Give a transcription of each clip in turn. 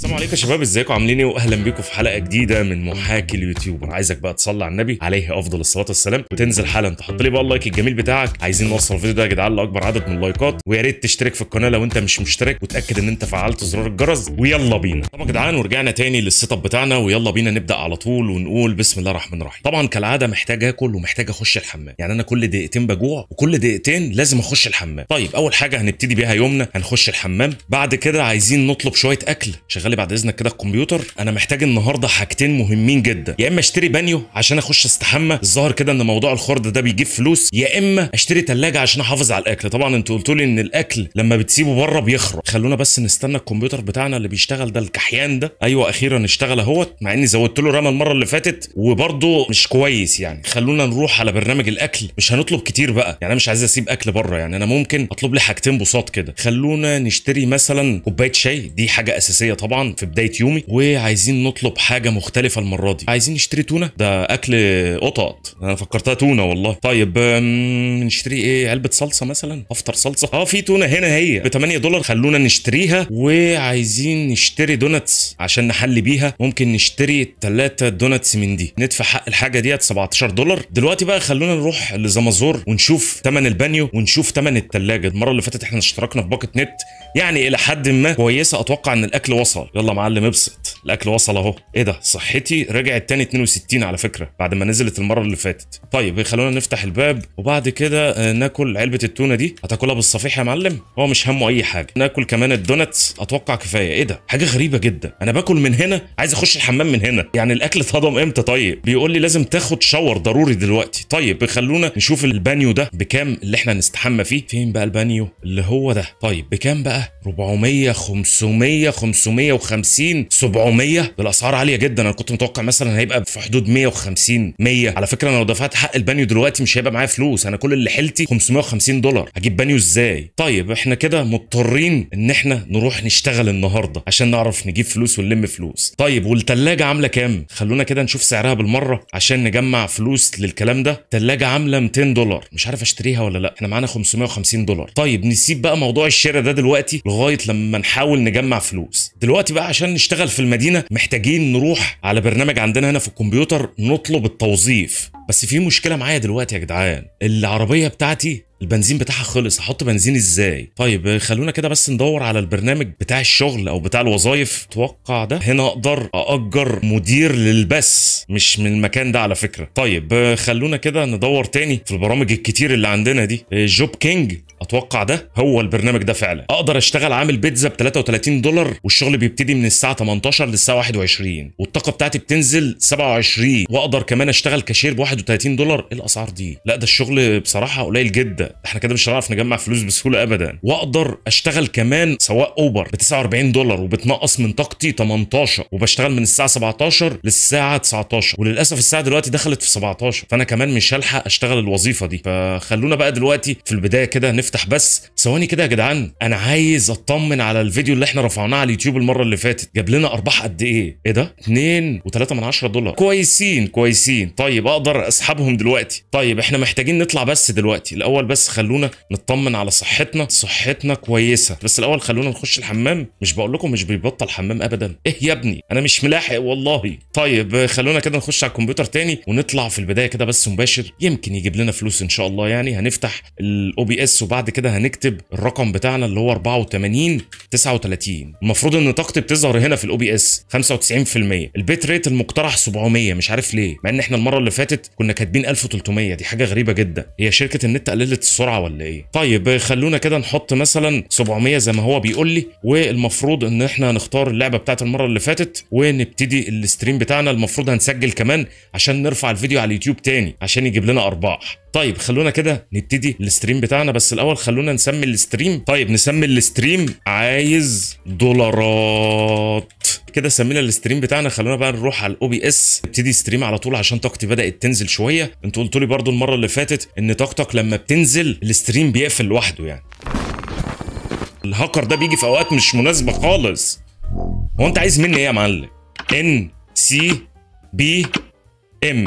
السلام عليكم يا شباب ازيكم عاملين ايه واهلا بيكم في حلقه جديده من محاكي اليوتيوب انا عايزك بقى تصلي على النبي عليه افضل الصلاه والسلام وتنزل حالا تحط لي بقى اللايك الجميل بتاعك عايزين نوصل الفيديو ده يا جدعان لاكبر عدد من اللايكات ويا ريت تشترك في القناه لو انت مش مشترك وتاكد ان انت فعلت زرار الجرس ويلا بينا طب يا جدعان ورجعنا تاني للسيت اب بتاعنا ويلا بينا نبدا على طول ونقول بسم الله الرحمن الرحيم طبعا كالعاده محتاج اكل ومحتاج اخش الحمام يعني انا كل دقيقتين بجوع وكل دقيقتين لازم اخش الحمام طيب اول حاجه هنبتدي بيها يومنا هنخش الحمام بعد كده عايزين نطلب شويه اكل شغال لي بعد اذنك كده الكمبيوتر انا محتاج النهارده حاجتين مهمين جدا يا اما اشتري بانيو عشان اخش استحمى الظاهر كده ان موضوع الخرد ده بيجيب فلوس يا اما اشتري ثلاجه عشان احافظ على الاكل طبعا انتوا قلتوا لي ان الاكل لما بتسيبه بره بيخرب خلونا بس نستنى الكمبيوتر بتاعنا اللي بيشتغل ده الكحيان ده ايوه اخيرا اشتغل اهوت مع اني زودت له رمى المره اللي فاتت وبرده مش كويس يعني خلونا نروح على برنامج الاكل مش هنطلب كتير بقى يعني انا مش عايز اسيب اكل بره يعني انا ممكن اطلب لي حاجتين بساط كده خلونا نشتري مثلا كوبايه شاي دي حاجه اساسيه طبعا في بدايه يومي وعايزين نطلب حاجه مختلفه المره دي عايزين نشتري تونه ده اكل قطط انا فكرتها تونه والله طيب نشتري ايه علبه صلصه مثلا افطر صلصه اه في تونه هنا هي ب 8 دولار خلونا نشتريها وعايزين نشتري دوناتس عشان نحل بيها ممكن نشتري 3 دوناتس من دي ندفع حق الحاجه ديت 17 دولار دلوقتي بقى خلونا نروح لزمازور ونشوف ثمن البانيو ونشوف ثمن الثلاجه المره اللي فاتت احنا اشتركنا في باكت نت يعني الى حد ما كويسه اتوقع ان الاكل وصل يلا معلم ابسط الاكل وصل اهو ايه ده صحتي رجعت تاني 62 على فكره بعد ما نزلت المره اللي فاتت طيب إيه، خلونا نفتح الباب وبعد كده آه، ناكل علبه التونه دي هتاكلها بالصفيح يا معلم هو مش همه اي حاجه ناكل كمان الدوناتس اتوقع كفايه ايه ده حاجه غريبه جدا انا باكل من هنا عايز اخش الحمام من هنا يعني الاكل اتهضم امتى طيب بيقول لي لازم تاخد شاور ضروري دلوقتي طيب إيه، خلونا نشوف البانيو ده بكام اللي احنا نستحمى فيه فين بقى البانيو اللي هو ده طيب بكام بقى 400 500 500 150 700 بالاسعار عاليه جدا انا كنت متوقع مثلا هيبقى في حدود 150 100 على فكره انا لو دفعت حق البانيو دلوقتي مش هيبقى معايا فلوس انا كل اللي حيلتي 550 دولار هجيب بانيو ازاي طيب احنا كده مضطرين ان احنا نروح نشتغل النهارده عشان نعرف نجيب فلوس ونلم فلوس طيب والتلاجه عامله كام خلونا كده نشوف سعرها بالمره عشان نجمع فلوس للكلام ده تلاجه عامله 200 دولار مش عارف اشتريها ولا لا احنا معانا 550 دولار طيب نسيب بقى موضوع الشراء ده دلوقتي لغايه لما نحاول نجمع فلوس دلوقتي دلوقتي بقى عشان نشتغل في المدينه محتاجين نروح على برنامج عندنا هنا في الكمبيوتر نطلب التوظيف بس في مشكله معايا دلوقتي يا جدعان العربيه بتاعتي البنزين بتاعها خلص احط بنزين ازاي طيب خلونا كده بس ندور على البرنامج بتاع الشغل او بتاع الوظايف اتوقع ده هنا اقدر ااجر مدير للبس مش من المكان ده على فكره طيب خلونا كده ندور تاني في البرامج الكتير اللي عندنا دي جوب إيه، كينج اتوقع ده هو البرنامج ده فعلا اقدر اشتغل عامل بيتزا ب 33 دولار والشغل بيبتدي من الساعه 18 للساعه 21 والطاقه بتاعتي بتنزل 27 واقدر كمان اشتغل كاشير ب 31 دولار ايه الاسعار دي لا ده الشغل بصراحه قليل جدا احنا كده مش هنعرف نجمع فلوس بسهوله ابدا واقدر اشتغل كمان سواء اوبر ب 49 دولار وبتنقص من طاقتي 18 وبشتغل من الساعه 17 للساعه 19 وللاسف الساعه دلوقتي دخلت في 17 فانا كمان مش هلحق اشتغل الوظيفه دي فخلونا بقى دلوقتي في البدايه كده نفتح بس ثواني كده يا جدعان انا عايز اطمن على الفيديو اللي احنا رفعناه على اليوتيوب المره اللي فاتت جاب لنا ارباح قد ايه ايه ده 2.3 دولار كويسين كويسين طيب اقدر اسحبهم دلوقتي طيب احنا محتاجين نطلع بس دلوقتي الاول بس خلونا نطمن على صحتنا صحتنا كويسه بس الاول خلونا نخش الحمام مش بقول لكم مش بيبطل حمام ابدا ايه يا ابني انا مش ملاحق والله طيب خلونا كده نخش على الكمبيوتر تاني ونطلع في البدايه كده بس مباشر يمكن يجيب لنا فلوس ان شاء الله يعني هنفتح الاو بي اس وبعد كده هنكتب الرقم بتاعنا اللي هو 84 39 المفروض ان طاقتي بتظهر هنا في الاو بي اس 95% البيت ريت المقترح 700 مش عارف ليه مع ان احنا المره اللي فاتت كنا كاتبين 1300 دي حاجه غريبه جدا هي شركه النت قللت السرعه ولا ايه طيب خلونا كده نحط مثلا 700 زي ما هو بيقول لي والمفروض ان احنا نختار اللعبه بتاعه المره اللي فاتت ونبتدي الاستريم بتاعنا المفروض هنسجل كمان عشان نرفع الفيديو على اليوتيوب تاني عشان يجيب لنا ارباح طيب خلونا كده نبتدي الستريم بتاعنا بس الاول خلونا نسمي الستريم طيب نسمي الستريم عايز دولارات كده سمينا الستريم بتاعنا خلونا بقى نروح على الاو بي اس نبتدي ستريم على طول عشان طاقتي بدات تنزل شويه انتوا قلتوا لي برده المره اللي فاتت ان طاقتك لما بتنزل الستريم بيقفل لوحده يعني الهاكر ده بيجي في اوقات مش مناسبه خالص هو انت عايز مني ايه يا معلم ان سي بي ام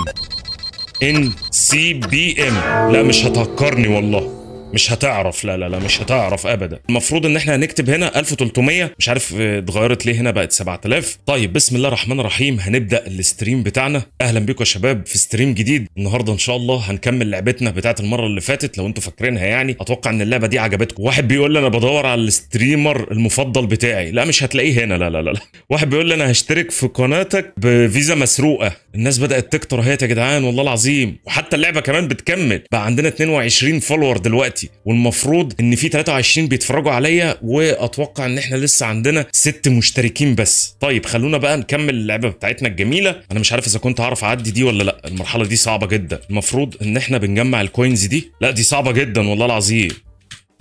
ان سي بي ام لا مش هتهكرني والله مش هتعرف لا لا لا مش هتعرف ابدا المفروض ان احنا هنكتب هنا 1300 مش عارف آه، اتغيرت ليه هنا بقت 7000 طيب بسم الله الرحمن الرحيم هنبدا الاستريم بتاعنا اهلا بيكم يا شباب في ستريم جديد النهارده ان شاء الله هنكمل لعبتنا بتاعه المره اللي فاتت لو انتوا فاكرينها يعني اتوقع ان اللعبه دي عجبتكم واحد بيقول لي انا بدور على الستريمر المفضل بتاعي لا مش هتلاقيه هنا لا لا لا, واحد بيقول لي انا هشترك في قناتك بفيزا مسروقه الناس بدات تكتر اهيت يا جدعان والله العظيم وحتى اللعبه كمان بتكمل بقى عندنا 22 فولور دلوقتي دلوقتي والمفروض ان في 23 بيتفرجوا عليا واتوقع ان احنا لسه عندنا ست مشتركين بس طيب خلونا بقى نكمل اللعبه بتاعتنا الجميله انا مش عارف اذا كنت هعرف اعدي دي ولا لا المرحله دي صعبه جدا المفروض ان احنا بنجمع الكوينز دي لا دي صعبه جدا والله العظيم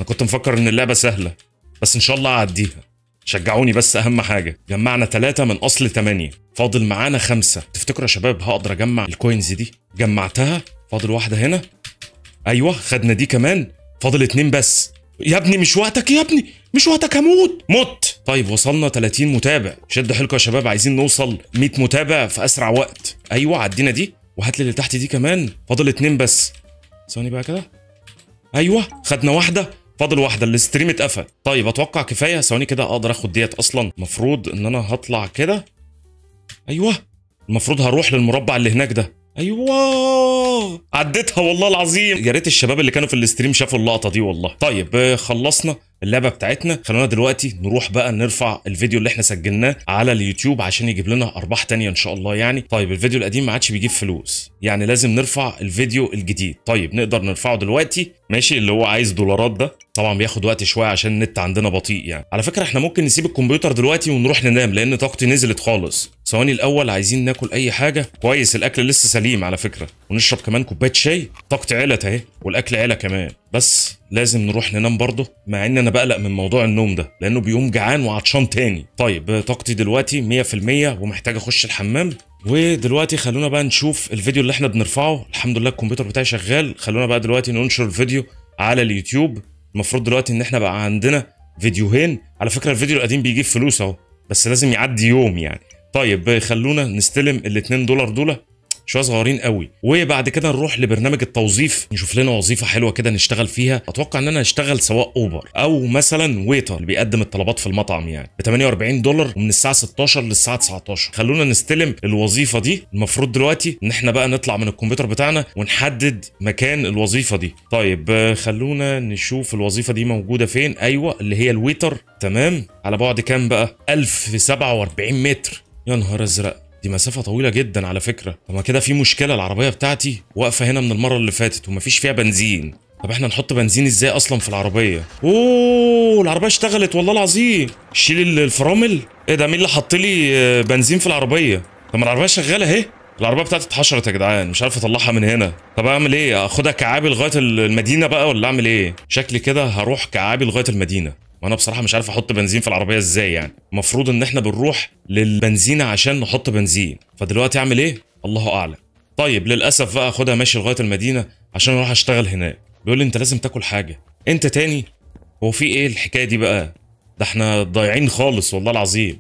انا كنت مفكر ان اللعبه سهله بس ان شاء الله اعديها شجعوني بس اهم حاجه جمعنا ثلاثة من اصل ثمانية فاضل معانا خمسة تفتكروا يا شباب هقدر اجمع الكوينز دي جمعتها فاضل واحده هنا ايوه خدنا دي كمان فاضل اتنين بس يا ابني مش وقتك يا ابني مش وقتك هموت مت طيب وصلنا 30 متابع شد حيلكم يا شباب عايزين نوصل 100 متابع في اسرع وقت ايوه عدينا دي وهات لي اللي تحت دي كمان فاضل اتنين بس ثواني بقى كده ايوه خدنا واحده فاضل واحده الاستريم اتقفل طيب اتوقع كفايه ثواني كده اقدر اخد ديت اصلا المفروض ان انا هطلع كده ايوه المفروض هروح للمربع اللي هناك ده ايوه عديتها والله العظيم يا ريت الشباب اللي كانوا في الاستريم شافوا اللقطه دي والله طيب آه، خلصنا اللعبه بتاعتنا خلونا دلوقتي نروح بقى نرفع الفيديو اللي احنا سجلناه على اليوتيوب عشان يجيب لنا ارباح تانية ان شاء الله يعني طيب الفيديو القديم ما عادش بيجيب فلوس يعني لازم نرفع الفيديو الجديد طيب نقدر نرفعه دلوقتي ماشي اللي هو عايز دولارات ده طبعا بياخد وقت شويه عشان النت عندنا بطيء يعني على فكره احنا ممكن نسيب الكمبيوتر دلوقتي ونروح ننام لان طاقتي نزلت خالص ثواني الاول عايزين ناكل اي حاجه كويس الاكل لسه سليم على فكره ونشرب كمان كوبايه شاي طاقتي علت اهي والاكل علا كمان بس لازم نروح ننام برضه مع ان انا بقلق من موضوع النوم ده لانه بيقوم جعان وعطشان تاني طيب طاقتي دلوقتي 100% ومحتاج اخش الحمام ودلوقتي خلونا بقى نشوف الفيديو اللي احنا بنرفعه الحمد لله الكمبيوتر بتاعي شغال خلونا بقى دلوقتي ننشر الفيديو على اليوتيوب المفروض دلوقتي ان احنا بقى عندنا فيديوهين على فكره الفيديو القديم بيجيب فلوس اهو بس لازم يعدي يوم يعني طيب خلونا نستلم الاثنين دولار دول شويه صغيرين قوي وبعد كده نروح لبرنامج التوظيف نشوف لنا وظيفه حلوه كده نشتغل فيها اتوقع ان انا اشتغل سواء اوبر او مثلا ويتر اللي بيقدم الطلبات في المطعم يعني ب 48 دولار ومن الساعه 16 للساعه 19 خلونا نستلم الوظيفه دي المفروض دلوقتي ان احنا بقى نطلع من الكمبيوتر بتاعنا ونحدد مكان الوظيفه دي طيب خلونا نشوف الوظيفه دي موجوده فين ايوه اللي هي الويتر تمام على بعد كام بقى 1047 متر يا نهار ازرق دي مسافه طويله جدا على فكره طب ما كده في مشكله العربيه بتاعتي واقفه هنا من المره اللي فاتت ومفيش فيها بنزين طب احنا نحط بنزين ازاي اصلا في العربيه اوه العربيه اشتغلت والله العظيم شيل الفرامل ايه ده مين اللي حط لي آه، بنزين في العربيه طب ما العربيه شغاله اهي العربيه بتاعتي اتحشرت يا جدعان مش عارف اطلعها من هنا طب اعمل ايه اخدها كعابي لغايه المدينه بقى ولا اعمل ايه شكلي كده هروح كعابي لغايه المدينه وانا بصراحه مش عارف احط بنزين في العربيه ازاي يعني المفروض ان احنا بنروح للبنزينه عشان نحط بنزين فدلوقتي اعمل ايه الله اعلم طيب للاسف بقى خدها ماشي لغايه المدينه عشان اروح اشتغل هناك بيقول لي انت لازم تاكل حاجه انت تاني هو في ايه الحكايه دي بقى ده احنا ضايعين خالص والله العظيم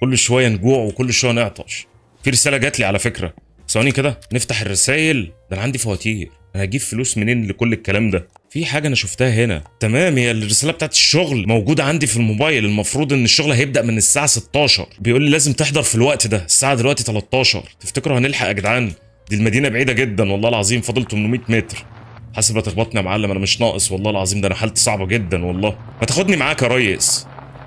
كل شويه نجوع وكل شويه نعطش في رساله جات لي على فكره ثواني كده نفتح الرسايل ده انا عندي فواتير انا هجيب فلوس منين لكل الكلام ده في حاجه انا شفتها هنا تمام هي الرساله بتاعت الشغل موجوده عندي في الموبايل المفروض ان الشغل هيبدا من الساعه 16 بيقول لي لازم تحضر في الوقت ده الساعه دلوقتي 13 تفتكروا هنلحق يا جدعان دي المدينه بعيده جدا والله العظيم فاضل 800 متر حسب تخبطني يا معلم انا مش ناقص والله العظيم ده انا حالتي صعبه جدا والله ما تاخدني معاك يا ريس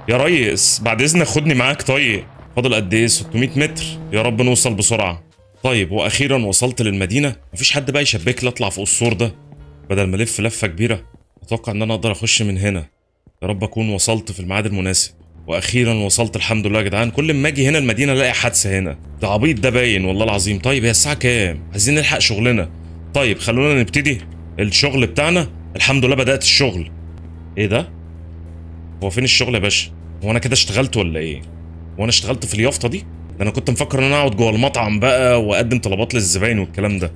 يا ريس بعد اذنك خدني معاك طيب فاضل قد ايه 600 متر يا رب نوصل بسرعه طيب واخيرا وصلت للمدينه مفيش حد بقى يشبك لي اطلع فوق السور ده بدل ما الف لفه كبيره اتوقع ان انا اقدر اخش من هنا يا رب اكون وصلت في الميعاد المناسب واخيرا وصلت الحمد لله يا جدعان كل ما اجي هنا المدينه الاقي حادثه هنا ده عبيط ده باين والله العظيم طيب هي الساعه كام عايزين نلحق شغلنا طيب خلونا نبتدي الشغل بتاعنا الحمد لله بدات الشغل ايه ده هو فين الشغل يا باشا هو انا كده اشتغلت ولا ايه هو انا اشتغلت في اليافطه دي ده انا كنت مفكر ان انا اقعد جوه المطعم بقى واقدم طلبات للزباين والكلام ده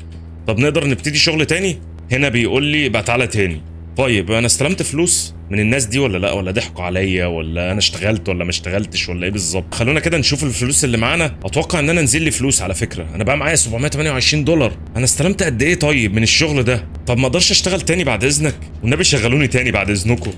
طب نقدر نبتدي شغل تاني هنا بيقول لي بقى تعالى تاني طيب انا استلمت فلوس من الناس دي ولا لا ولا ضحكوا عليا ولا انا اشتغلت ولا ما اشتغلتش ولا ايه بالظبط خلونا كده نشوف الفلوس اللي معانا اتوقع ان انا نزل لي فلوس على فكره انا بقى معايا 728 دولار انا استلمت قد ايه طيب من الشغل ده طب ما اقدرش اشتغل تاني بعد اذنك والنبي شغلوني تاني بعد اذنكم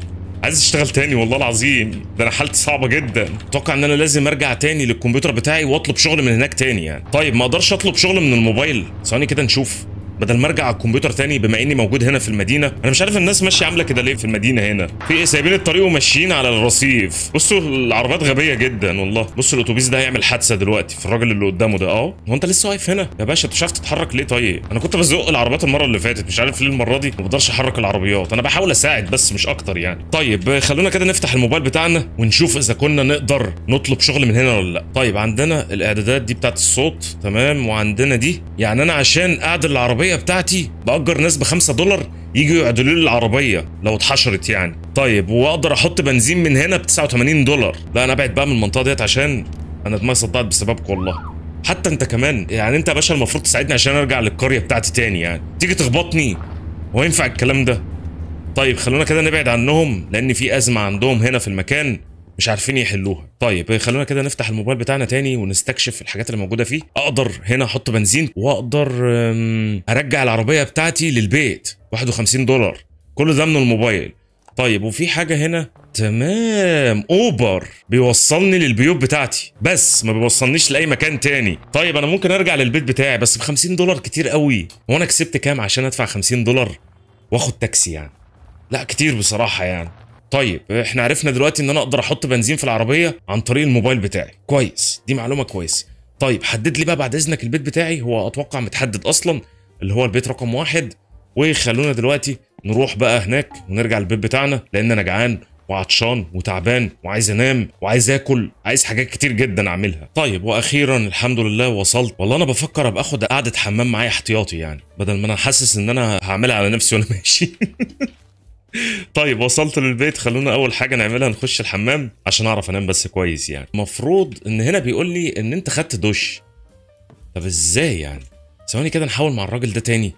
عايز اشتغل تاني والله العظيم ده انا حالتي صعبه جدا اتوقع ان انا لازم ارجع تاني للكمبيوتر بتاعي واطلب شغل من هناك تاني يعني طيب ما اقدرش اطلب شغل من الموبايل ثواني كده نشوف بدل ما ارجع على الكمبيوتر تاني بما اني موجود هنا في المدينه انا مش عارف الناس ماشيه عامله كده ليه في المدينه هنا في ايه سايبين الطريق وماشيين على الرصيف بصوا العربيات غبيه جدا والله بصوا الاتوبيس ده هيعمل حادثه دلوقتي في الراجل اللي قدامه ده اه هو انت لسه واقف هنا يا باشا انت مش عارف تتحرك ليه طيب انا كنت بزق العربيات المره اللي فاتت مش عارف ليه المره دي ما بقدرش احرك العربيات انا بحاول اساعد بس مش اكتر يعني طيب خلونا كده نفتح الموبايل بتاعنا ونشوف اذا كنا نقدر نطلب شغل من هنا ولا لا طيب عندنا الاعدادات دي بتاعت الصوت تمام وعندنا دي يعني انا عشان اعدل العربيه العربيه بتاعتي باجر ناس ب 5 دولار يجوا يعدلوا لي العربيه لو اتحشرت يعني طيب واقدر احط بنزين من هنا ب 89 دولار لا انا ابعد بقى من المنطقه ديت عشان انا دماغي صدعت بسببكم والله حتى انت كمان يعني انت يا باشا المفروض تساعدني عشان ارجع للقريه بتاعتي تاني يعني تيجي تخبطني هو ينفع الكلام ده طيب خلونا كده نبعد عنهم لان في ازمه عندهم هنا في المكان مش عارفين يحلوها طيب خلونا كده نفتح الموبايل بتاعنا تاني ونستكشف الحاجات اللي موجوده فيه اقدر هنا احط بنزين واقدر ارجع العربيه بتاعتي للبيت 51 دولار كل ده من الموبايل طيب وفي حاجه هنا تمام اوبر بيوصلني للبيوت بتاعتي بس ما بيوصلنيش لاي مكان تاني طيب انا ممكن ارجع للبيت بتاعي بس ب 50 دولار كتير قوي وانا كسبت كام عشان ادفع 50 دولار واخد تاكسي يعني لا كتير بصراحه يعني طيب احنا عرفنا دلوقتي ان انا اقدر احط بنزين في العربيه عن طريق الموبايل بتاعي كويس دي معلومه كويسه طيب حدد لي بقى بعد اذنك البيت بتاعي هو اتوقع متحدد اصلا اللي هو البيت رقم واحد وخلونا دلوقتي نروح بقى هناك ونرجع للبيت بتاعنا لان انا جعان وعطشان وتعبان وعايز انام وعايز اكل عايز حاجات كتير جدا اعملها طيب واخيرا الحمد لله وصلت والله انا بفكر ابقى اخد قعده حمام معايا احتياطي يعني بدل ما انا حاسس ان انا هعملها على نفسي وانا ماشي طيب وصلت للبيت خلونا اول حاجه نعملها نخش الحمام عشان اعرف انام بس كويس يعني المفروض ان هنا بيقول لي ان انت خدت دش طب ازاي يعني ثواني كده نحاول مع الراجل ده تاني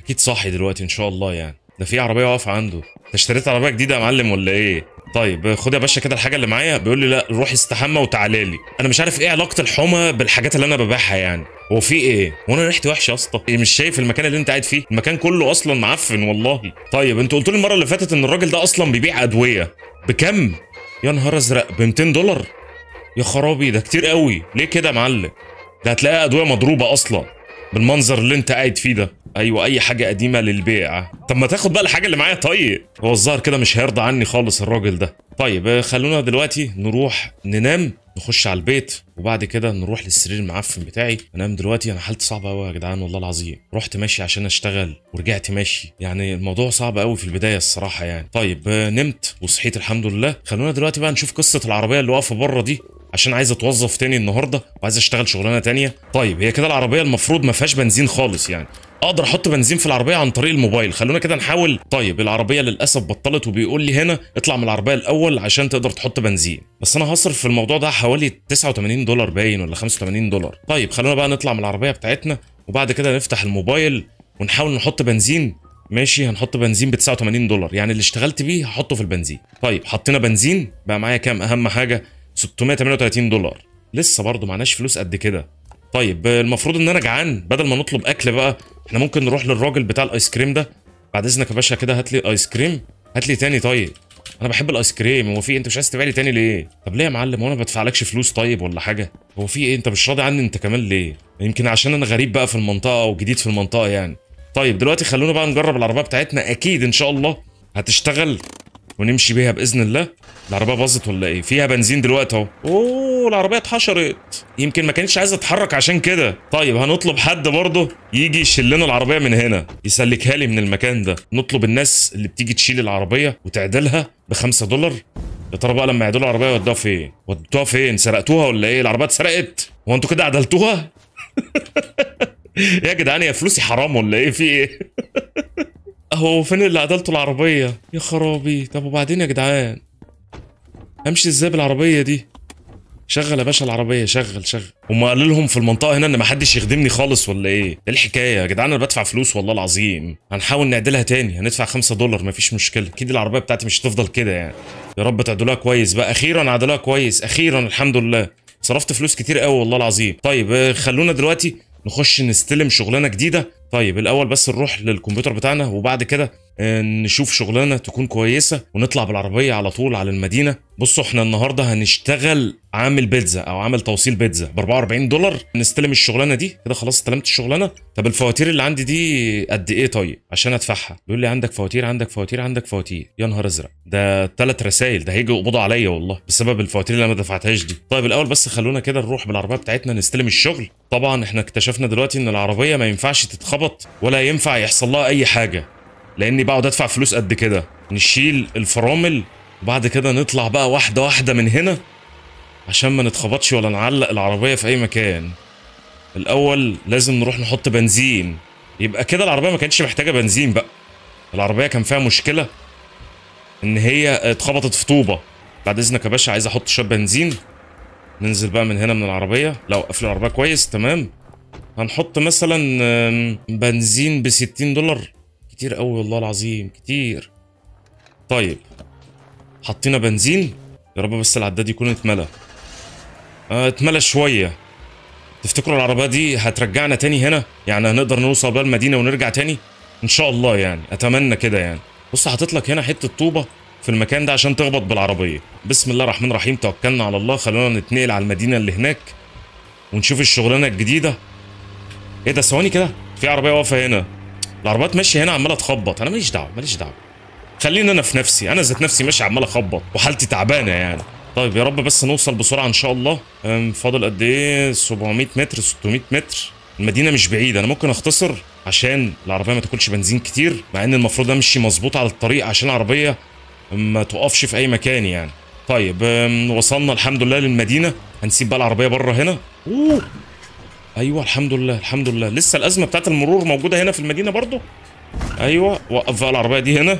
اكيد صاحي دلوقتي ان شاء الله يعني ده في عربيه واقفه عنده انت اشتريت عربيه جديده يا معلم ولا ايه طيب خد يا باشا كده الحاجه اللي معايا بيقول لي لا روح استحمى وتعالى لي انا مش عارف ايه علاقه الحمى بالحاجات اللي انا ببيعها يعني هو في ايه هو انا ريحتي وحشه يا اسطى مش شايف المكان اللي انت قاعد فيه المكان كله اصلا معفن والله طيب انت قلت لي المره اللي فاتت ان الراجل ده اصلا بيبيع ادويه بكم يا نهار ازرق ب 200 دولار يا خرابي ده كتير قوي ليه كده يا معلم ده هتلاقي ادويه مضروبه اصلا بالمنظر اللي انت قاعد فيه ده ايوه اي حاجه قديمه للبيع طب ما تاخد بقى الحاجه اللي معايا طيب هو الظاهر كده مش هيرضى عني خالص الراجل ده طيب آه، خلونا دلوقتي نروح ننام نخش على البيت وبعد كده نروح للسرير المعفن بتاعي انام دلوقتي انا حالتي صعبه قوي يا جدعان والله العظيم رحت ماشي عشان اشتغل ورجعت ماشي يعني الموضوع صعب قوي في البدايه الصراحه يعني طيب آه، نمت وصحيت الحمد لله خلونا دلوقتي بقى نشوف قصه العربيه اللي واقفه بره دي عشان عايز اتوظف تاني النهارده وعايز اشتغل شغلانه تانية طيب هي كده العربيه المفروض ما فيهاش بنزين خالص يعني اقدر احط بنزين في العربيه عن طريق الموبايل خلونا كده نحاول طيب العربيه للاسف بطلت وبيقول لي هنا اطلع من العربيه الاول عشان تقدر تحط بنزين بس انا هصرف في الموضوع ده حوالي 89 دولار باين ولا 85 دولار طيب خلونا بقى نطلع من العربيه بتاعتنا وبعد كده نفتح الموبايل ونحاول نحط بنزين ماشي هنحط بنزين ب 89 دولار يعني اللي اشتغلت بيه هحطه في البنزين طيب حطينا بنزين بقى معايا كام اهم حاجه 638 دولار لسه برضه معناش فلوس قد كده طيب المفروض ان انا جعان بدل ما نطلب اكل بقى احنا ممكن نروح للراجل بتاع الايس كريم ده بعد اذنك يا باشا كده هات لي ايس كريم هات لي تاني طيب انا بحب الايس كريم هو في إيه؟ انت مش عايز تبيع لي تاني ليه طب ليه يا معلم هو انا ما بدفعلكش فلوس طيب ولا حاجه هو في ايه انت مش راضي عني انت كمان ليه يمكن عشان انا غريب بقى في المنطقه وجديد في المنطقه يعني طيب دلوقتي خلونا بقى نجرب العربيه بتاعتنا اكيد ان شاء الله هتشتغل ونمشي بيها باذن الله العربيه باظت ولا ايه فيها بنزين دلوقتي اهو اوه العربيه اتحشرت يمكن ما كانتش عايزه تتحرك عشان كده طيب هنطلب حد برضه يجي يشيل لنا العربيه من هنا يسلكها لي من المكان ده نطلب الناس اللي بتيجي تشيل العربيه وتعدلها ب 5 دولار يا ترى بقى لما يعدلوا العربيه يودوها فين ودوها فين سرقتوها ولا ايه العربيه اتسرقت هو انتوا كده عدلتوها يا جدعان يا فلوسي حرام ولا ايه في ايه هو فين اللي قتلته العربية يا خرابي طب وبعدين يا جدعان أمشي ازاي بالعربية دي شغل يا باشا العربية شغل شغل هما قالوا لهم في المنطقة هنا ان محدش يخدمني خالص ولا ايه ايه الحكاية يا جدعان انا بدفع فلوس والله العظيم هنحاول نعدلها تاني هندفع 5 دولار مفيش مشكلة اكيد العربية بتاعتي مش هتفضل كده يعني يا رب تعدلوها كويس بقى اخيرا عدلوها كويس اخيرا الحمد لله صرفت فلوس كتير قوي والله العظيم طيب آه، خلونا دلوقتي نخش نستلم شغلانه جديده طيب الاول بس نروح للكمبيوتر بتاعنا وبعد كده آه، نشوف شغلانه تكون كويسه ونطلع بالعربيه على طول على المدينه بصوا احنا النهارده هنشتغل عامل بيتزا او عامل توصيل بيتزا ب 44 دولار نستلم الشغلانه دي كده خلاص استلمت الشغلانه طب الفواتير اللي عندي دي قد ايه طيب عشان ادفعها بيقول لي عندك فواتير عندك فواتير عندك فواتير يا نهار ازرق ده ثلاث رسائل ده هيجي يقبضوا عليا والله بسبب الفواتير اللي انا ما دفعتهاش دي طيب الاول بس خلونا كده نروح بالعربيه بتاعتنا نستلم الشغل طبعا احنا اكتشفنا دلوقتي ان العربيه ما ينفعش تتخبط ولا ينفع يحصل لها اي حاجه لاني بقعد ادفع فلوس قد كده نشيل الفرامل وبعد كده نطلع بقى واحده واحده من هنا عشان ما نتخبطش ولا نعلق العربيه في اي مكان الاول لازم نروح نحط بنزين يبقى كده العربيه ما كانتش محتاجه بنزين بقى العربيه كان فيها مشكله ان هي اتخبطت في طوبه بعد اذنك يا باشا عايز احط شويه بنزين ننزل بقى من هنا من العربيه لو قفل العربيه كويس تمام هنحط مثلا بنزين ب 60 دولار كتير قوي والله العظيم كتير طيب حطينا بنزين يا رب بس العداد يكون اتملى اه اتملى شويه تفتكروا العربيه دي هترجعنا تاني هنا يعني هنقدر نوصل بقى المدينه ونرجع تاني ان شاء الله يعني اتمنى كده يعني بص حاطط لك هنا حته طوبه في المكان ده عشان تخبط بالعربيه بسم الله الرحمن الرحيم توكلنا على الله خلونا نتنقل على المدينه اللي هناك ونشوف الشغلانه الجديده ايه ده ثواني كده في عربيه واقفه هنا العربيات ماشيه هنا عماله تخبط انا ماليش دعوه ماليش دعوه خليني انا في نفسي انا ذات نفسي ماشي عمال اخبط وحالتي تعبانه يعني طيب يا رب بس نوصل بسرعه ان شاء الله فاضل قد ايه 700 متر 600 متر المدينه مش بعيده انا ممكن اختصر عشان العربيه ما تاكلش بنزين كتير مع ان المفروض امشي مظبوط على الطريق عشان العربيه ما توقفش في اي مكان يعني طيب وصلنا الحمد لله للمدينه هنسيب بقى العربيه بره هنا اوه ايوه الحمد لله الحمد لله لسه الازمه بتاعت المرور موجوده هنا في المدينه برضو ايوه وقف بقى العربيه دي هنا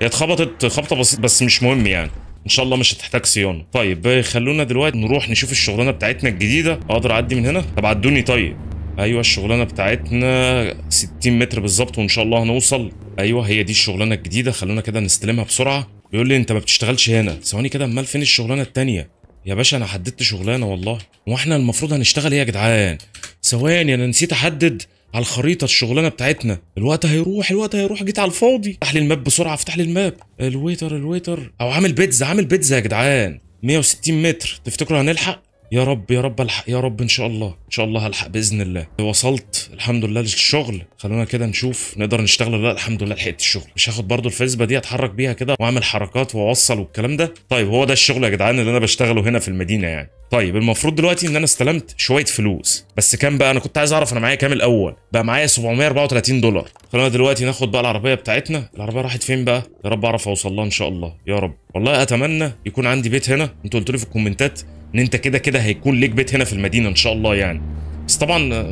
هي اتخبطت خبطه بسيطه بس مش مهم يعني ان شاء الله مش هتحتاج صيانه طيب خلونا دلوقتي نروح نشوف الشغلانه بتاعتنا الجديده اقدر اعدي من هنا طب عدوني طيب ايوه الشغلانه بتاعتنا 60 متر بالظبط وان شاء الله هنوصل ايوه هي دي الشغلانه الجديده خلونا كده نستلمها بسرعه بيقول لي انت ما بتشتغلش هنا ثواني كده امال فين الشغلانه الثانيه يا باشا انا حددت شغلانه والله واحنا المفروض هنشتغل ايه يا جدعان ثواني انا نسيت احدد على الخريطة الشغلانة بتاعتنا الوقت هيروح الوقت هيروح جيت على الفاضي افتح لي الماب بسرعة افتح لي الماب الويتر الويتر او عامل بيتزا عامل بيتزا يا جدعان 160 متر تفتكروا هنلحق يا رب يا رب الحق يا رب ان شاء الله ان شاء الله هلحق باذن الله وصلت الحمد لله للشغل خلونا كده نشوف نقدر نشتغل ولا لا الحمد لله لحقت الشغل مش هاخد برضو الفيسبا دي اتحرك بيها كده واعمل حركات واوصل والكلام ده طيب هو ده الشغل يا جدعان اللي انا بشتغله هنا في المدينه يعني طيب المفروض دلوقتي ان انا استلمت شويه فلوس بس كام بقى انا كنت عايز اعرف انا معايا كام الاول بقى معايا 734 دولار خلونا دلوقتي ناخد بقى العربيه بتاعتنا العربيه راحت فين بقى يا رب اعرف اوصل لها ان شاء الله يا رب والله اتمنى يكون عندي بيت هنا انتوا قلتوا لي في الكومنتات ان انت كده كده هيكون ليك بيت هنا في المدينه ان شاء الله يعني بس طبعا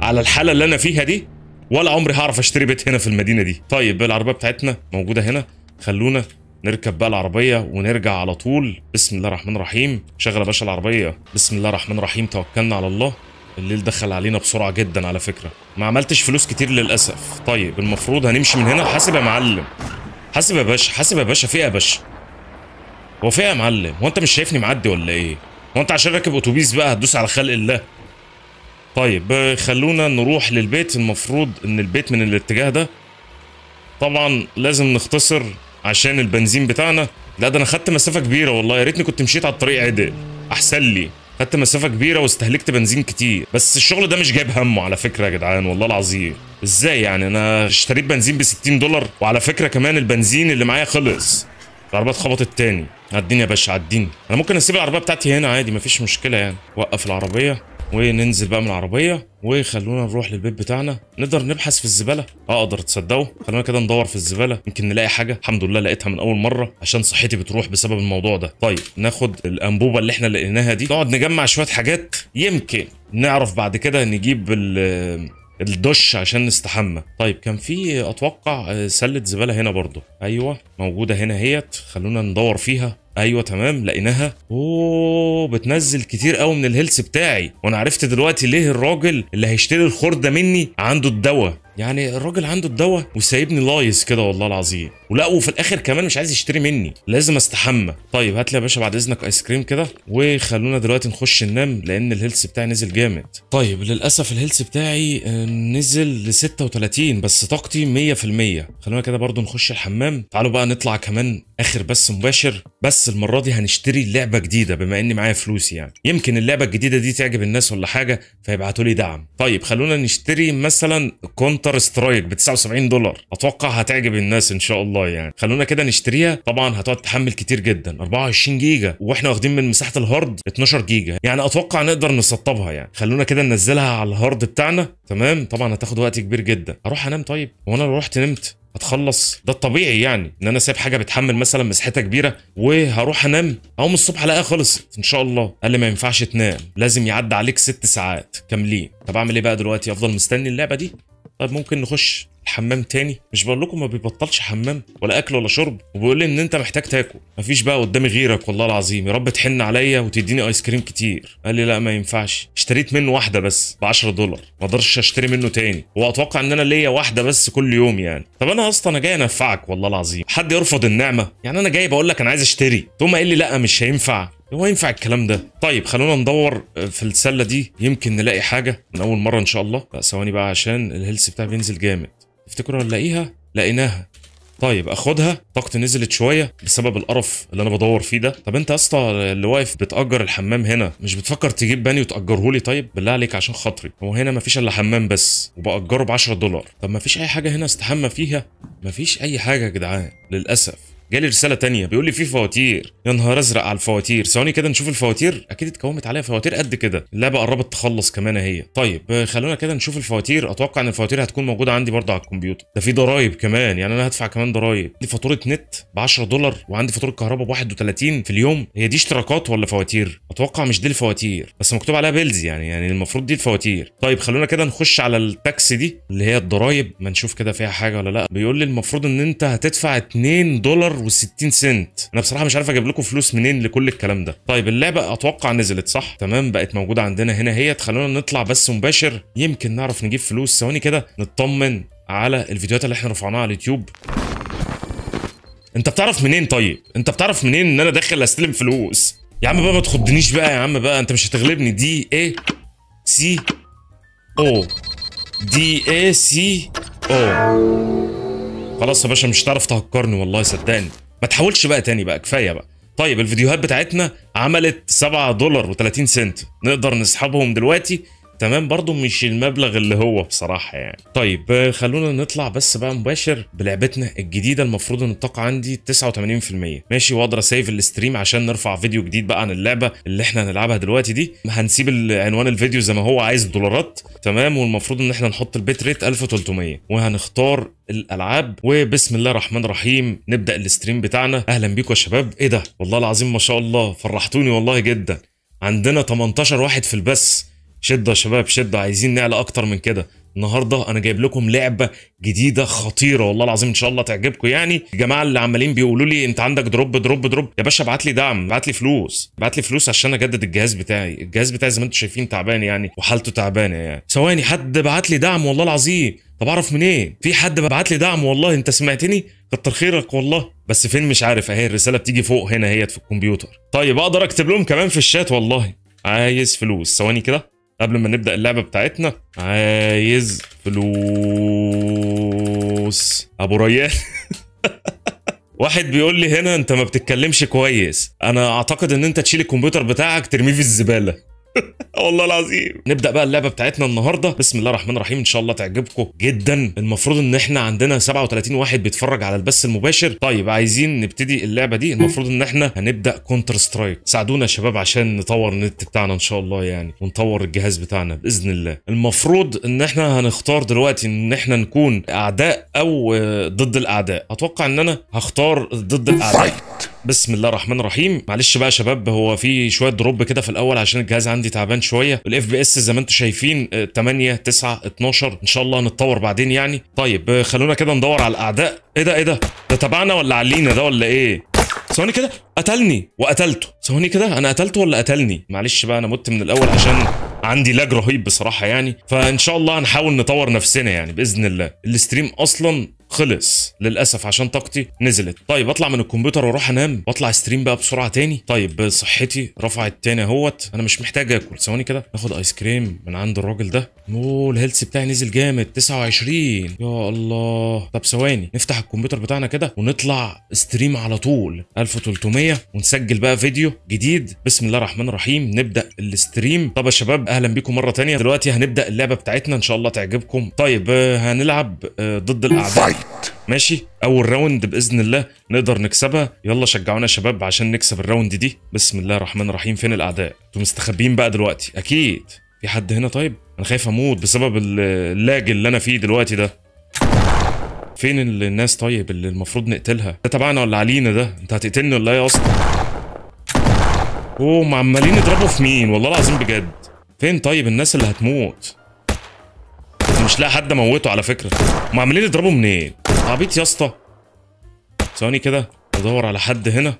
على الحاله اللي انا فيها دي ولا عمري هعرف اشتري بيت هنا في المدينه دي طيب العربيه بتاعتنا موجوده هنا خلونا نركب بقى العربية ونرجع على طول بسم الله الرحمن الرحيم شغل يا باشا العربية بسم الله الرحمن الرحيم توكلنا على الله الليل دخل علينا بسرعة جدا على فكرة ما عملتش فلوس كتير للأسف طيب المفروض هنمشي من هنا حاسب يا معلم حاسب يا باشا حاسب يا باشا في ايه يا باشا هو فيها يا معلم هو انت مش شايفني معدي ولا ايه هو انت عشان راكب اتوبيس بقى هتدوس على خلق الله طيب خلونا نروح للبيت المفروض ان البيت من الاتجاه ده طبعا لازم نختصر عشان البنزين بتاعنا لا ده انا خدت مسافه كبيره والله يا ريتني كنت مشيت على الطريق عدل احسن لي خدت مسافه كبيره واستهلكت بنزين كتير بس الشغل ده مش جايب همه على فكره يا جدعان والله العظيم ازاي يعني انا اشتريت بنزين ب 60 دولار وعلى فكره كمان البنزين اللي معايا خلص العربيه اتخبطت تاني عديني يا باشا عديني انا ممكن اسيب العربيه بتاعتي هنا عادي مفيش مشكله يعني وقف العربيه وننزل بقى من العربيه وخلونا نروح للبيت بتاعنا نقدر نبحث في الزباله آه، اقدر تصدقوا خلونا كده ندور في الزباله يمكن نلاقي حاجه الحمد لله لقيتها من اول مره عشان صحتي بتروح بسبب الموضوع ده طيب ناخد الانبوبه اللي احنا لقيناها دي نقعد نجمع شويه حاجات يمكن نعرف بعد كده نجيب الدش عشان نستحمى طيب كان في اتوقع سله زباله هنا برضو ايوه موجوده هنا هيت خلونا ندور فيها ايوه تمام لقيناها اوه بتنزل كتير قوي من الهيلث بتاعي وانا عرفت دلوقتي ليه الراجل اللي هيشتري الخرده مني عنده الدواء يعني الراجل عنده الدواء وسايبني لايس كده والله العظيم ولا وفي الاخر كمان مش عايز يشتري مني لازم استحمى طيب هات لي يا باشا بعد اذنك ايس كريم كده وخلونا دلوقتي نخش ننام لان الهيلث بتاعي نزل جامد طيب للاسف الهيلث بتاعي آه، نزل ل 36 بس طاقتي 100% خلونا كده برضو نخش الحمام تعالوا بقى نطلع كمان اخر بس مباشر بس بس المره دي هنشتري لعبه جديده بما اني معايا فلوس يعني يمكن اللعبه الجديده دي تعجب الناس ولا حاجه فيبعتوا لي دعم طيب خلونا نشتري مثلا كونتر سترايك ب 79 دولار اتوقع هتعجب الناس ان شاء الله يعني خلونا كده نشتريها طبعا هتقعد تحمل كتير جدا 24 جيجا واحنا واخدين من مساحه الهارد 12 جيجا يعني اتوقع نقدر نسطبها يعني خلونا كده ننزلها على الهارد بتاعنا تمام طبعا هتاخد وقت كبير جدا اروح انام طيب وانا لو رحت نمت هتخلص ده الطبيعي يعني ان انا سايب حاجه بتحمل مثلا مساحتها كبيره وهروح انام اقوم الصبح الاقيها خلصت ان شاء الله قال لي ما ينفعش تنام لازم يعدي عليك ست ساعات كاملين طب اعمل ايه بقى دلوقتي افضل مستني اللعبه دي طيب ممكن نخش الحمام تاني مش بقول لكم ما بيبطلش حمام ولا اكل ولا شرب وبيقول لي ان انت محتاج تاكل مفيش بقى قدامي غيرك والله العظيم يا رب تحن عليا وتديني ايس كريم كتير قال لي لا ما ينفعش اشتريت منه واحده بس ب 10 دولار ما اقدرش اشتري منه تاني واتوقع ان انا ليا واحده بس كل يوم يعني طب انا اصلا انا جاي انفعك والله العظيم حد يرفض النعمه يعني انا جاي بقول لك انا عايز اشتري تقوم قال لي لا مش هينفع هو ينفع الكلام ده طيب خلونا ندور في السله دي يمكن نلاقي حاجه من اول مره ان شاء الله لا ثواني بقى عشان الهيلث بتاعي بينزل جامد تفتكروا هنلاقيها لقيناها طيب اخدها طاقتي نزلت شويه بسبب القرف اللي انا بدور فيه ده طب انت يا اسطى اللي واقف بتاجر الحمام هنا مش بتفكر تجيب بني وتاجره لي طيب بالله عليك عشان خاطري هو هنا مفيش الا حمام بس وباجره ب 10 دولار طب مفيش اي حاجه هنا استحمى فيها مفيش اي حاجه يا جدعان للاسف جالي رساله تانية بيقول لي في فواتير يا نهار ازرق على الفواتير ثواني كده نشوف الفواتير اكيد اتكومت عليها فواتير قد كده اللعبه قربت تخلص كمان اهي طيب آه، خلونا كده نشوف الفواتير اتوقع ان الفواتير هتكون موجوده عندي برضه على الكمبيوتر ده في ضرايب كمان يعني انا هدفع كمان ضرايب عندي فاتوره نت ب 10 دولار وعندي فاتوره كهرباء ب 31 في اليوم هي دي اشتراكات ولا فواتير اتوقع مش دي الفواتير بس مكتوب عليها بيلز يعني يعني المفروض دي الفواتير طيب خلونا كده نخش على التاكس دي اللي هي الضرايب ما نشوف كده فيها حاجه ولا لا بيقول لي المفروض ان انت هتدفع 2 دولار و 60 سنت انا بصراحه مش عارف اجيب لكم فلوس منين لكل الكلام ده طيب اللعبه اتوقع نزلت صح تمام بقت موجوده عندنا هنا هي خلونا نطلع بس مباشر يمكن نعرف نجيب فلوس ثواني كده نطمن على الفيديوهات اللي احنا رفعناها على اليوتيوب انت بتعرف منين طيب انت بتعرف منين ان انا داخل استلم فلوس يا عم بقى ما تخضنيش بقى يا عم بقى انت مش هتغلبني دي ايه سي او دي اي سي او خلاص يا باشا مش هتعرف تهكرني والله صدقني ما تحاولش بقى تاني بقى كفايه بقى طيب الفيديوهات بتاعتنا عملت 7 دولار و30 سنت نقدر نسحبهم دلوقتي تمام برضو مش المبلغ اللي هو بصراحه يعني طيب آه، خلونا نطلع بس بقى مباشر بلعبتنا الجديده المفروض ان الطاقه عندي 89% ماشي واقدر اسيف الستريم عشان نرفع فيديو جديد بقى عن اللعبه اللي احنا هنلعبها دلوقتي دي هنسيب عنوان الفيديو زي ما هو عايز دولارات تمام والمفروض ان احنا نحط البيت ريت 1300 وهنختار الالعاب وبسم الله الرحمن الرحيم نبدا الاستريم بتاعنا اهلا بيكم يا شباب ايه ده والله العظيم ما شاء الله فرحتوني والله جدا عندنا 18 واحد في البث شده يا شباب شده عايزين نعلى اكتر من كده النهارده انا جايب لكم لعبه جديده خطيره والله العظيم ان شاء الله تعجبكم يعني الجماعه اللي عمالين بيقولوا لي انت عندك دروب دروب دروب يا باشا ابعت لي دعم ابعت لي فلوس ابعت لي فلوس عشان اجدد الجهاز بتاعي الجهاز بتاعي زي ما انتم شايفين تعبان يعني وحالته تعبانه يعني ثواني حد بعت لي دعم والله العظيم طب اعرف منين إيه؟ في حد بعت لي دعم والله انت سمعتني كتر خيرك والله بس فين مش عارف اهي الرساله بتيجي فوق هنا اهيت في الكمبيوتر طيب اقدر اكتب لهم كمان في الشات والله عايز فلوس ثواني كده قبل ما نبدا اللعبه بتاعتنا عايز فلوس ابو ريان واحد بيقول لي هنا انت ما بتتكلمش كويس انا اعتقد ان انت تشيل الكمبيوتر بتاعك ترميه في الزباله والله العظيم نبدا بقى اللعبه بتاعتنا النهارده بسم الله الرحمن الرحيم ان شاء الله تعجبكم جدا المفروض ان احنا عندنا 37 واحد بيتفرج على البث المباشر طيب عايزين نبتدي اللعبه دي المفروض ان احنا هنبدا كونتر سترايك ساعدونا يا شباب عشان نطور النت بتاعنا ان شاء الله يعني ونطور الجهاز بتاعنا باذن الله المفروض ان احنا هنختار دلوقتي ان احنا نكون اعداء او آه، ضد الاعداء اتوقع ان انا هختار ضد الاعداء بسم الله الرحمن الرحيم معلش بقى يا شباب هو في شويه دروب كده في الاول عشان الجهاز عندي عندي تعبان شويه الاف بي اس زي ما انتم شايفين 8 9 12 ان شاء الله هنتطور بعدين يعني طيب آه، خلونا كده ندور على الاعداء ايه ده ايه ده ده تبعنا ولا علينا ده ولا ايه ثواني كده قتلني وقتلته ثواني كده انا قتلته ولا قتلني معلش بقى انا مت من الاول عشان عندي لاج رهيب بصراحه يعني فان شاء الله هنحاول نطور نفسنا يعني باذن الله الاستريم اصلا خلص للاسف عشان طاقتي نزلت طيب اطلع من الكمبيوتر واروح انام واطلع ستريم بقى بسرعه تاني طيب صحتي رفعت تاني اهوت انا مش محتاج اكل ثواني كده ناخد ايس كريم من عند الراجل ده اوه الهيلث بتاعي نزل جامد 29 يا الله طب ثواني نفتح الكمبيوتر بتاعنا كده ونطلع ستريم على طول 1300 ونسجل بقى فيديو جديد بسم الله الرحمن الرحيم نبدا الستريم طب يا شباب اهلا بيكم مره تانية دلوقتي هنبدا اللعبه بتاعتنا ان شاء الله تعجبكم طيب آه، هنلعب آه، ضد الاعداء راوند ماشي اول راوند باذن الله نقدر نكسبها يلا شجعونا يا شباب عشان نكسب الراوند دي بسم الله الرحمن الرحيم فين الاعداء انتوا مستخبيين بقى دلوقتي اكيد في حد هنا طيب انا خايف اموت بسبب اللاج اللي انا فيه دلوقتي ده فين الناس طيب اللي المفروض نقتلها ده تبعنا ولا علينا ده انت هتقتلني ولا ايه يا اسطى اوه عمالين يضربوا في مين والله العظيم بجد فين طيب الناس اللي هتموت مش لاقي حد اموته على فكره هم عاملين يضربوا منين عبيط يا اسطى ثواني كده بدور على حد هنا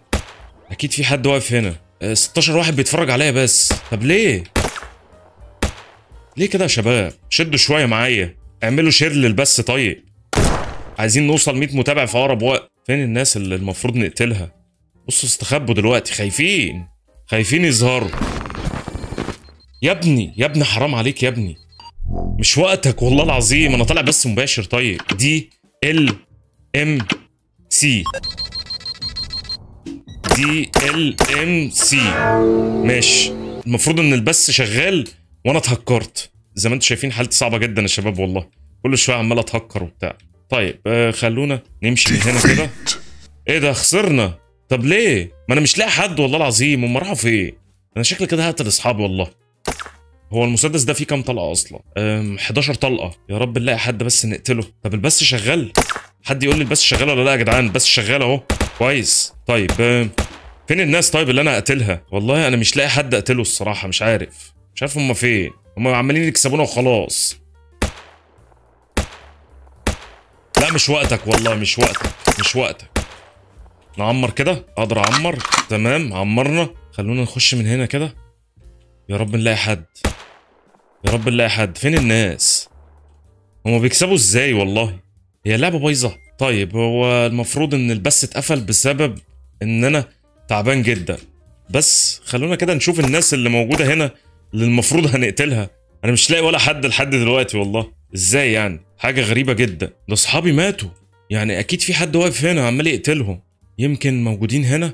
اكيد في حد واقف هنا 16 آه، واحد بيتفرج عليا بس طب ليه ليه كده يا شباب شدوا شويه معايا اعملوا شير للبث طيب عايزين نوصل 100 متابع في اقرب وقت فين الناس اللي المفروض نقتلها بصوا استخبوا دلوقتي خايفين خايفين يظهروا يا ابني يا ابني حرام عليك يا ابني مش وقتك والله العظيم انا طالع بس مباشر طيب دي ال ام سي دي ال ام سي ماشي المفروض ان البث شغال وانا اتهكرت زي ما انتم شايفين حالتي صعبه جدا يا شباب والله كل شويه عمال اتهكر وبتاع طيب آه خلونا نمشي من هنا كده ايه ده خسرنا طب ليه ما انا مش لاقي حد والله العظيم هم راحوا فين انا شكلي كده هقتل اصحابي والله هو المسدس ده فيه كام طلقه اصلا 11 طلقه يا رب نلاقي حد بس نقتله طب البث شغال حد يقول لي البث شغال ولا لا يا جدعان البث شغال اهو كويس طيب فين الناس طيب اللي انا اقتلها والله انا مش لاقي حد اقتله الصراحه مش عارف مش عارف هم فين هم عمالين يكسبونا وخلاص لا مش وقتك والله مش وقتك مش وقتك نعمر كده اقدر اعمر تمام عمرنا خلونا نخش من هنا كده يا رب نلاقي حد يا رب نلاقي حد فين الناس هما بيكسبوا ازاي والله هي اللعبه بايظه طيب هو المفروض ان البث اتقفل بسبب ان انا تعبان جدا بس خلونا كده نشوف الناس اللي موجوده هنا اللي المفروض هنقتلها انا مش لاقي ولا حد لحد دلوقتي والله ازاي يعني حاجه غريبه جدا ده اصحابي ماتوا يعني اكيد في حد واقف هنا عمال يقتلهم يمكن موجودين هنا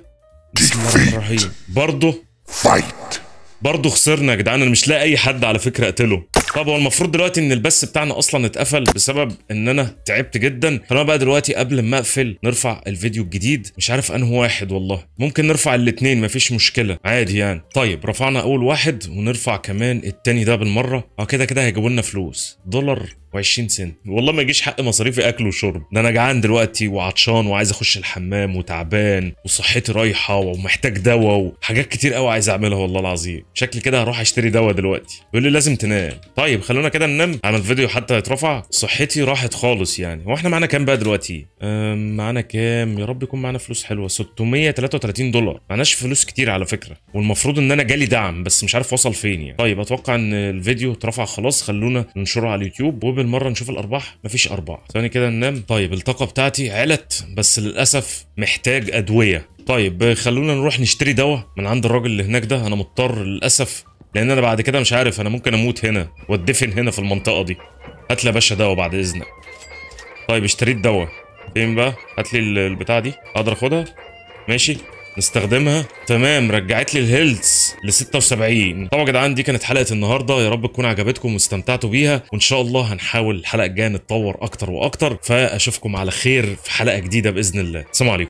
بسم الله الرحمن الرحيم برضه فايت برضه خسرنا يا جدعان انا مش لاقي اي حد على فكره اقتله طب هو المفروض دلوقتي ان البث بتاعنا اصلا اتقفل بسبب ان انا تعبت جدا فانا بقى دلوقتي قبل ما اقفل نرفع الفيديو الجديد مش عارف انه واحد والله ممكن نرفع الاثنين مفيش مشكله عادي يعني طيب رفعنا اول واحد ونرفع كمان الثاني ده بالمره اه كده كده هيجيبوا لنا فلوس دولار و20 سنت والله ما يجيش حق مصاريفي اكل وشرب ده انا جعان دلوقتي وعطشان وعايز اخش الحمام وتعبان وصحتي رايحه ومحتاج دواء وحاجات كتير قوي عايز اعملها والله العظيم شكلي كده هروح اشتري دواء دلوقتي بيقول لي لازم تنام طيب طيب خلونا كده ننام عمل فيديو حتى يترفع صحتي راحت خالص يعني هو احنا معانا كام بقى دلوقتي معانا كام يا رب يكون معانا فلوس حلوه 633 دولار معناش فلوس كتير على فكره والمفروض ان انا جالي دعم بس مش عارف وصل فين يعني طيب اتوقع ان الفيديو اترفع خلاص خلونا ننشره على اليوتيوب وبالمره نشوف الارباح مفيش ارباح ثاني كده ننام طيب الطاقه بتاعتي علت بس للاسف محتاج ادويه طيب خلونا نروح نشتري دواء من عند الراجل اللي هناك ده انا مضطر للاسف لان انا بعد كده مش عارف انا ممكن اموت هنا واتدفن هنا في المنطقه دي هات لي يا باشا دواء بعد اذنك طيب اشتريت دواء فين بقى هات لي البتاع دي اقدر اخدها ماشي نستخدمها تمام رجعت لي الهيلث ل 76 طبعا يا جدعان دي كانت حلقه النهارده يا رب تكون عجبتكم واستمتعتوا بيها وان شاء الله هنحاول الحلقه الجايه نتطور اكتر واكتر فاشوفكم على خير في حلقه جديده باذن الله سلام عليكم